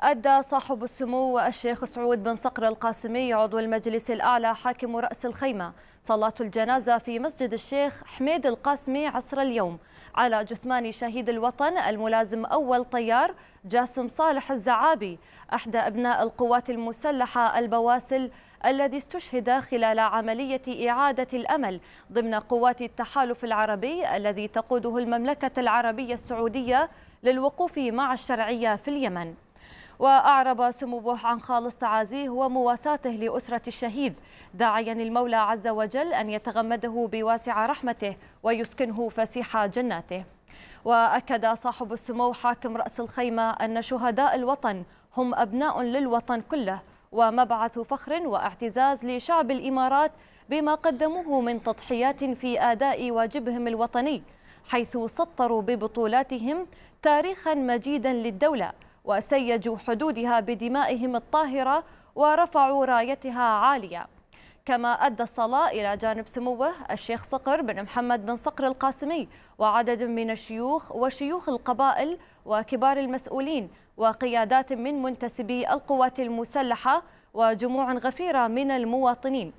أدى صاحب السمو الشيخ سعود بن صقر القاسمي عضو المجلس الأعلى حاكم رأس الخيمة صلاة الجنازة في مسجد الشيخ حميد القاسمي عصر اليوم على جثمان شهيد الوطن الملازم أول طيار جاسم صالح الزعابي أحدى أبناء القوات المسلحة البواسل الذي استشهد خلال عملية إعادة الأمل ضمن قوات التحالف العربي الذي تقوده المملكة العربية السعودية للوقوف مع الشرعية في اليمن وأعرب سموه عن خالص تعازيه ومواساته لأسرة الشهيد داعيا المولى عز وجل أن يتغمده بواسع رحمته ويسكنه فسيح جناته وأكد صاحب السمو حاكم رأس الخيمة أن شهداء الوطن هم أبناء للوطن كله ومبعث فخر واعتزاز لشعب الإمارات بما قدموه من تضحيات في أداء واجبهم الوطني حيث سطروا ببطولاتهم تاريخا مجيدا للدولة وسيجوا حدودها بدمائهم الطاهرة ورفعوا رايتها عالية كما أدى الصلاة إلى جانب سموه الشيخ صقر بن محمد بن صقر القاسمي وعدد من الشيوخ وشيوخ القبائل وكبار المسؤولين وقيادات من منتسبي القوات المسلحة وجموع غفيرة من المواطنين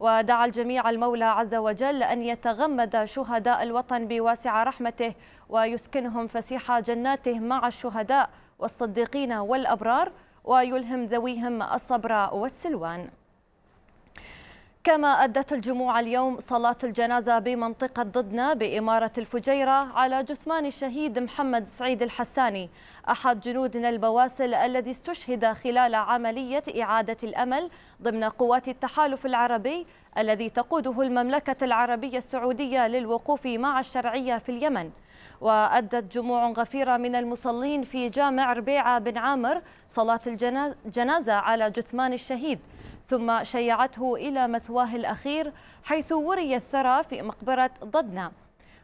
ودعا الجميع المولى عز وجل أن يتغمد شهداء الوطن بواسع رحمته ويسكنهم فسيح جناته مع الشهداء والصديقين والأبرار ويلهم ذويهم الصبر والسلوان كما أدت الجموع اليوم صلاة الجنازة بمنطقة ضدنا بإمارة الفجيرة على جثمان الشهيد محمد سعيد الحساني أحد جنودنا البواسل الذي استشهد خلال عملية إعادة الأمل ضمن قوات التحالف العربي الذي تقوده المملكة العربية السعودية للوقوف مع الشرعية في اليمن وأدت جموع غفيرة من المصلين في جامع ربيعة بن عامر صلاة الجنازة على جثمان الشهيد ثم شيعته إلى مثواه الأخير حيث وري الثرى في مقبرة ضدنا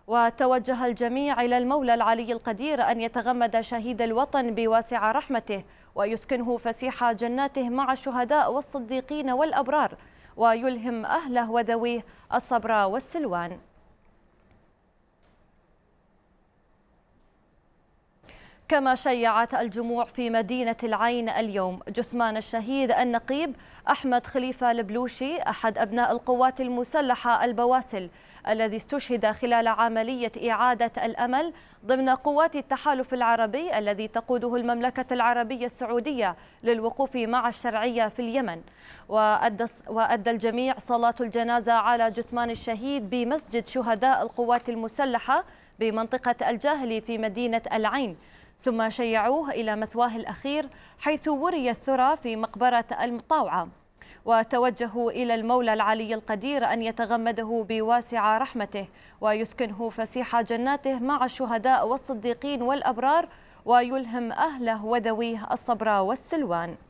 وتوجه الجميع إلى المولى العلي القدير أن يتغمد شهيد الوطن بواسع رحمته ويسكنه فسيح جناته مع الشهداء والصديقين والأبرار ويلهم أهله وذويه الصبر والسلوان كما شيعت الجموع في مدينة العين اليوم جثمان الشهيد النقيب أحمد خليفة البلوشي أحد أبناء القوات المسلحة البواسل الذي استشهد خلال عملية إعادة الأمل ضمن قوات التحالف العربي الذي تقوده المملكة العربية السعودية للوقوف مع الشرعية في اليمن وأدى, وأدى الجميع صلاة الجنازة على جثمان الشهيد بمسجد شهداء القوات المسلحة بمنطقة الجاهلي في مدينة العين ثم شيعوه إلى مثواه الأخير حيث وري الثرى في مقبرة المطاوعة وتوجهوا إلى المولى العلي القدير أن يتغمده بواسع رحمته ويسكنه فسيح جناته مع الشهداء والصديقين والأبرار ويلهم أهله وذويه الصبر والسلوان